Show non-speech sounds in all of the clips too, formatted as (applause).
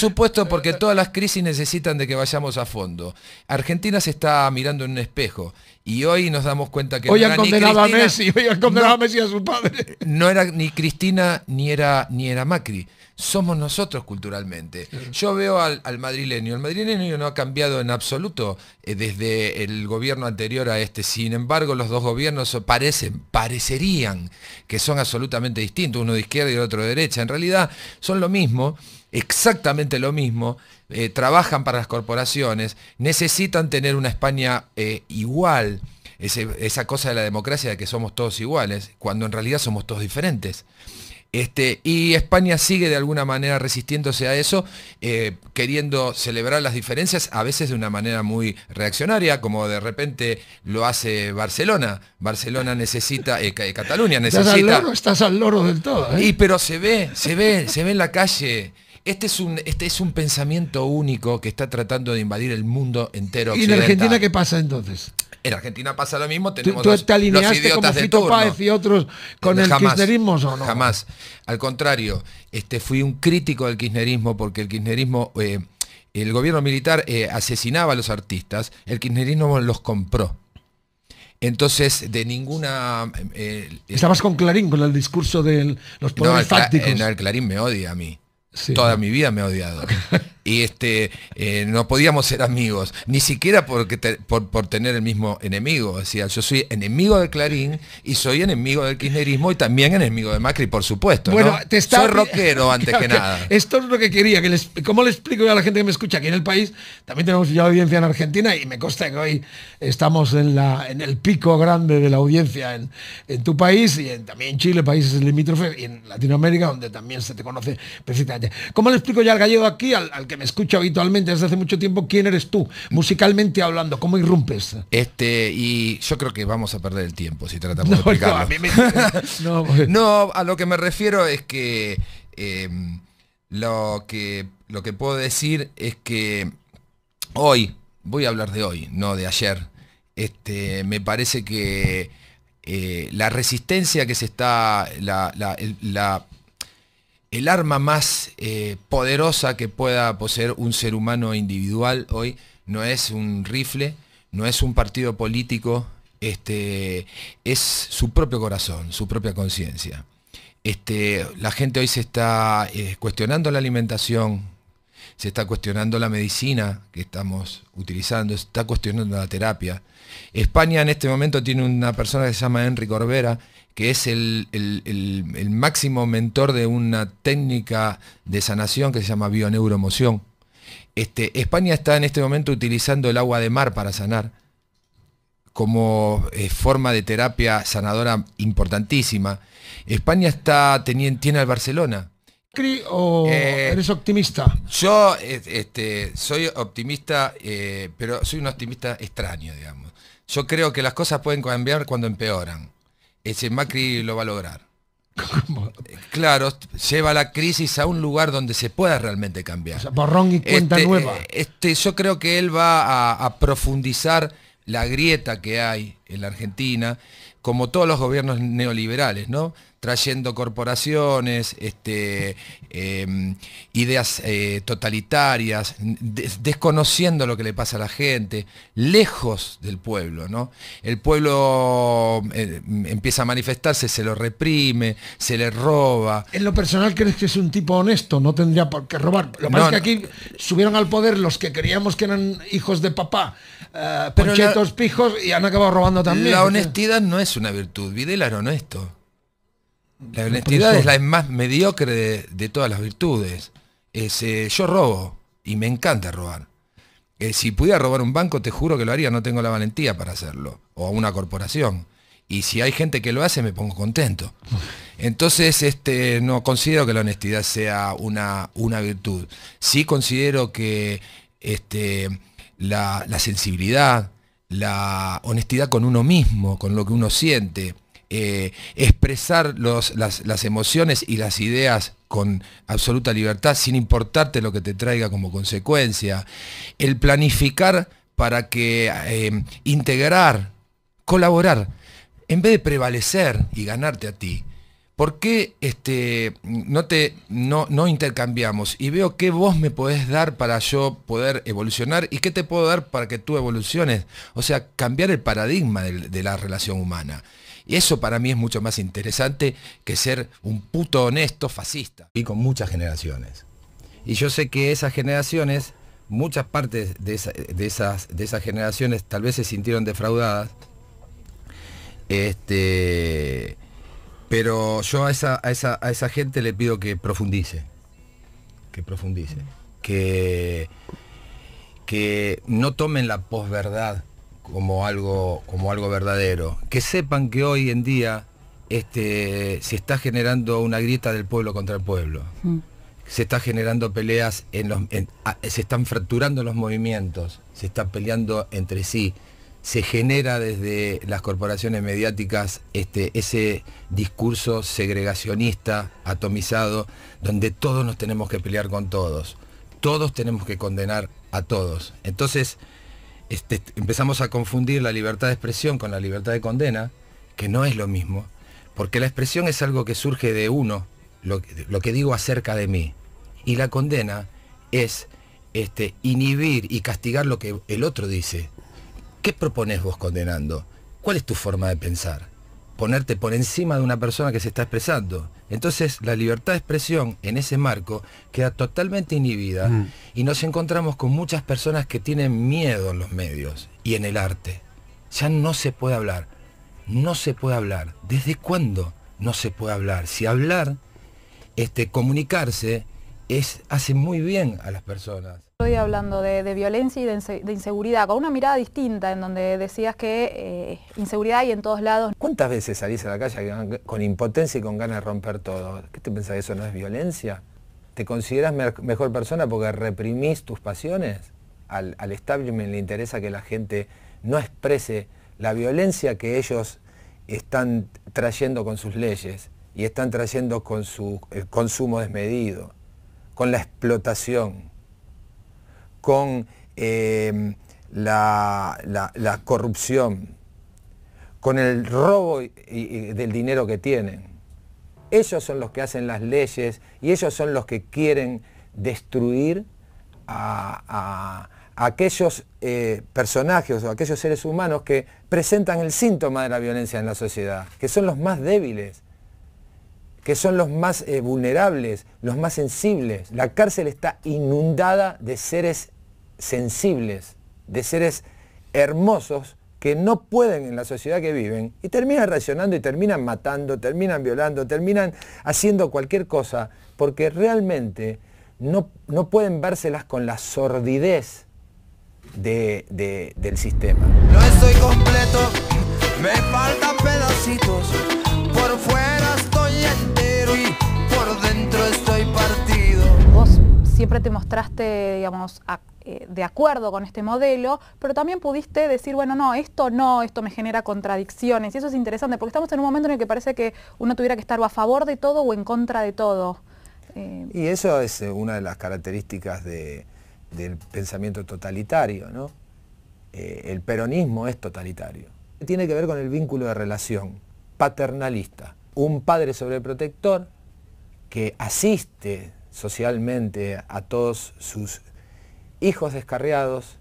supuesto, porque todas las crisis necesitan de que vayamos a fondo. Argentina se está mirando en un espejo y hoy nos damos cuenta que... Hoy han condenado a Messi, hoy condenado a Messi a su padre. No era ni Cristina ni era, ni era Macri. Somos nosotros culturalmente. Yo veo al, al madrileño. El madrileño no ha cambiado en absoluto eh, desde el gobierno anterior a este. Sin embargo, los dos gobiernos parecen, parecerían que son absolutamente distintos, uno de izquierda y el otro de derecha. En realidad son lo mismo exactamente lo mismo, eh, trabajan para las corporaciones, necesitan tener una España eh, igual, esa cosa de la democracia de que somos todos iguales, cuando en realidad somos todos diferentes. Este, y España sigue de alguna manera resistiéndose a eso, eh, queriendo celebrar las diferencias, a veces de una manera muy reaccionaria, como de repente lo hace Barcelona. Barcelona necesita, Cataluña necesita. Estás al loro, estás al loro del todo. Y pero se ve, se ve, se ve en la calle. Este es, un, este es un pensamiento único que está tratando de invadir el mundo entero. Occidental. ¿Y en Argentina qué pasa entonces? En Argentina pasa lo mismo, tenemos ¿Tú, tú te alineaste como Fito Páez y otros con el kirchnerismo o no? Jamás. Al contrario, este, fui un crítico del kirchnerismo porque el kirchnerismo, eh, el gobierno militar eh, asesinaba a los artistas, el kirchnerismo los compró. Entonces, de ninguna... Eh, Estabas con Clarín, con el discurso de los poderes no, fácticos. el Clarín me odia a mí. Toda mi vida me ha odiado. (laughs) y este, eh, no podíamos ser amigos, ni siquiera porque por, por, tener el mismo enemigo. Decía, yo soy enemigo de Clarín y soy enemigo del kirchnerismo y también enemigo de Macri, por supuesto. Bueno, te está... Soy rockero (laughs) antes que, nada. Esto es lo que quería, que ¿cómo le explico yo a la gente que me escucha aquí en el país? También tenemos ya audiencia en Argentina y me consta que hoy estamos en, la, en el pico grande de la audiencia en, en tu país y en, también en Chile, países limítrofes, y en Latinoamérica, donde también se te conoce perfectamente. ¿Cómo le explico ya al gallego aquí, al que me escucha habitualmente desde hace mucho tiempo, ¿quién eres tú? Musicalmente hablando, ¿cómo irrumpes? Este, y yo creo que vamos a perder el tiempo si tratamos no, de No, (laughs) a, lo que me refiero es que, em, lo que lo que puedo decir es que hoy, voy a hablar de hoy, no de ayer, este, me parece que eh, la resistencia que se está, la, la, la el arma más eh, poderosa que pueda poseer un ser humano individual hoy no es un rifle, no es un partido político, este, es su propio corazón, su propia conciencia. Este, la gente hoy se está eh, cuestionando la alimentación, se está cuestionando la medicina que estamos utilizando, se está cuestionando la terapia. España en este momento tiene una persona que se llama Enrique Orbera, que es el, máximo mentor de una técnica de sanación que se llama bioneuroemoción. Este, España está en este momento utilizando el agua de mar para sanar como eh, forma de terapia sanadora importantísima. España está tiene al Barcelona. ¿O eh, eres optimista? Yo este, soy optimista, eh, pero soy un optimista extraño, digamos. Yo creo que las cosas pueden cambiar cuando empeoran ese Macri lo va a lograr. Eh, claro, lleva la crisis a un lugar donde se pueda realmente cambiar. y cuenta este, nueva. Eh, este, yo creo que él va a, a profundizar la grieta que hay en la Argentina, como todos los gobiernos neoliberales, ¿no? trayendo corporaciones, este, em, ideas eh, totalitarias, desconociendo lo que le pasa a la gente, lejos del pueblo. ¿no? El pueblo eh, empieza a manifestarse, se lo reprime, se le roba. En lo personal crees que es un tipo honesto, no tendría por qué robar. Lo que es que aquí subieron al poder los que creíamos que eran hijos de papá, eh, pero estos pijos, y han acabado robando también. La honestidad no es una virtud, Videla era honesto. La honestidad es la más mediocre de, todas las virtudes. Eh, yo robo y me encanta robar. Eh, si pudiera robar un banco, te juro que lo haría, no tengo la valentía para hacerlo. O a una corporación. Y si hay gente que lo hace, me pongo contento. (laughs) Entonces, este, no considero que la honestidad sea una, una virtud. Sí considero que este, la, la sensibilidad, la honestidad con uno mismo, con lo que uno siente, eh, expresar las, emociones y las ideas con absoluta libertad, sin importarte lo que te traiga como consecuencia, el planificar para que eh, integrar, colaborar, en vez de prevalecer y ganarte a ti. ¿Por qué este, no, te, no, no, intercambiamos? Y veo qué vos me podés dar para yo poder evolucionar y qué te puedo dar para que tú evoluciones. O sea, cambiar el paradigma de la relación humana. Y eso para mí es mucho más interesante que ser un puto honesto fascista. Y con muchas generaciones. Y yo sé que esas generaciones, muchas partes de, esas, de generaciones tal vez se sintieron defraudadas. Este, pero yo a esa, gente le pido que profundice. Que profundice. Que, que no tomen la posverdad como algo, como algo verdadero. Que sepan que hoy en día este, se está generando una grieta del pueblo contra el pueblo. Mm. Se está generando peleas, en los, se están fracturando los movimientos, se están peleando entre sí. Se genera desde las corporaciones mediáticas este, ese discurso segregacionista, atomizado, donde todos nos tenemos que pelear con todos. Todos tenemos que condenar a todos. Entonces, este, empezamos a confundir la libertad de expresión con la libertad de condena, que no es lo mismo, porque la expresión es algo que surge de uno, lo, que digo acerca de mí, y la condena es este, inhibir y castigar lo que el otro dice. ¿Qué propones vos condenando? ¿Cuál es tu forma de pensar? ponerte por encima de una persona que se está expresando. Entonces la libertad de expresión en ese marco queda totalmente inhibida mm. y nos encontramos con muchas personas que tienen miedo en los medios y en el arte. Ya no se puede hablar, no se puede hablar. ¿Desde cuándo no se puede hablar? Si hablar, este, comunicarse, es, hace muy bien a las personas. Estoy hablando de, violencia y de, inseguridad, con una mirada distinta en donde decías que eh, inseguridad hay en todos lados. ¿Cuántas veces salís a la calle con impotencia y con ganas de romper todo? ¿Qué te pensás, eso no es violencia? ¿Te consideras mejor persona porque reprimís tus pasiones? Al, establishment le interesa que la gente no exprese la violencia que ellos están trayendo con sus leyes y están trayendo con su eh, consumo desmedido, con la explotación con em, la, corrupción, con el robo del dinero que tienen. Ellos son los que hacen las leyes y ellos son los que quieren destruir a, aquellos eh, personajes o aquellos seres humanos que presentan el síntoma de la violencia en la sociedad, que son los más débiles, que son los más eh, vulnerables, los más sensibles. La cárcel está inundada de seres sensibles, de seres hermosos que no pueden en la sociedad que viven y terminan reaccionando y terminan matando, terminan violando, terminan haciendo cualquier cosa, porque realmente no, no pueden vérselas con la sordidez de, del sistema. No estoy completo, me faltan pedacito. te mostraste, digamos, eh, de acuerdo con este modelo, pero también pudiste decir, bueno, no, esto no, esto me genera contradicciones. Y eso es interesante, porque estamos en un momento en el que parece que uno tuviera que estar a favor de todo o en contra de todo. Eh, y eso es eh, una de las características del pensamiento totalitario, ¿no? el peronismo es totalitario. Tiene que ver con el vínculo de relación paternalista. Un padre sobreprotector que asiste socialmente a todos sus hijos descarriados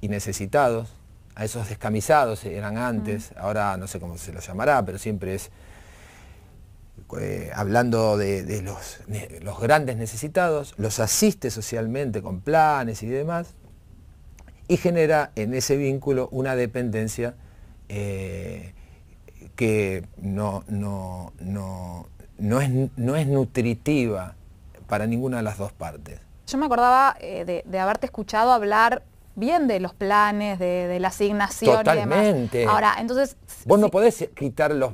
y necesitados, a esos descamisados eran antes, ahora no sé cómo se los llamará, pero siempre es eh, hablando de, los, grandes necesitados, los asiste socialmente con planes y demás, y genera en ese vínculo una dependencia eh, que no es nutritiva para ninguna de las dos partes. Yo me acordaba eh, de, haberte escuchado hablar bien de los planes, de, la asignación. Y demás. Ahora, entonces. Vos no podés quitar los,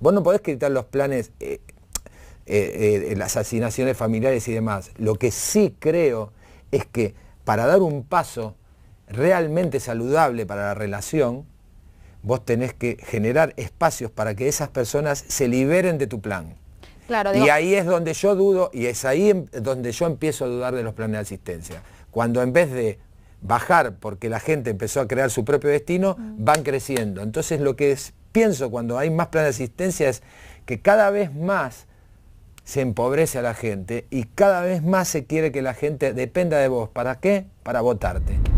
vos no podés quitar los planes, eh, eh, las asignaciones familiares y demás. Lo que sí creo es que para dar un paso realmente saludable para la relación, vos tenés que generar espacios para que esas personas se liberen de tu plan. Y ahí es donde yo dudo, y es ahí em, donde yo empiezo a dudar de los planes de asistencia. Cuando en vez de bajar porque la gente empezó a crear su propio destino, van creciendo. Entonces lo que pienso cuando hay más planes de asistencia es que cada vez más se empobrece a la gente y cada vez más se quiere que la gente dependa de vos. ¿Para qué? Para votarte.